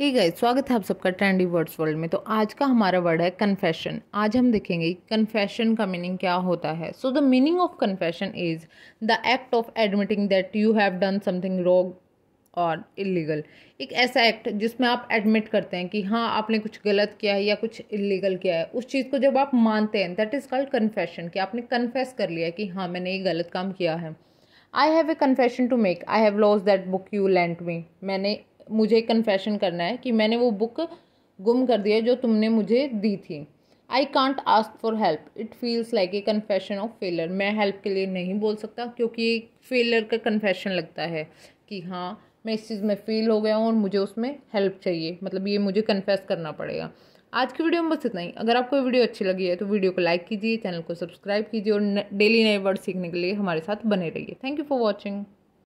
hey है स्वागत है आप सबका ट्रेंडी वर्ड्स वर्ल्ड में तो आज का हमारा वर्ड है कन्फेशन आज हम देखेंगे कन्फेशन का मीनिंग क्या होता है so the meaning of confession is the act of admitting that you have done something wrong और इलीगल एक ऐसा एक्ट जिसमें आप एडमिट करते हैं कि हाँ आपने कुछ गलत किया है या कुछ इलीगल किया है उस चीज़ को जब आप मानते हैं दैट इज़ कॉल्ड कन्फेशन कि आपने कन्फेस कर लिया है कि हाँ मैंने ये गलत काम किया है I have a confession to make I have lost that book you lent me मैंने मुझे कन्फेशन करना है कि मैंने वो बुक गुम कर दिया जो तुमने मुझे दी थी I can't ask for help it feels like a confession of failure मैं हेल्प के लिए नहीं बोल सकता क्योंकि फेलर का कन्फेशन लगता है कि हाँ मैं इस चीज़ में फेल हो गया हूँ और मुझे उसमें हेल्प चाहिए मतलब ये मुझे कन्फेस करना पड़ेगा आज की वीडियो में बस इतना ही अगर आपको वीडियो अच्छी लगी है तो वीडियो को लाइक कीजिए चैनल को सब्सक्राइब कीजिए और डेली नए वर्ड सीखने के लिए हमारे साथ बने रहिए थैंक यू फॉर वॉचिंग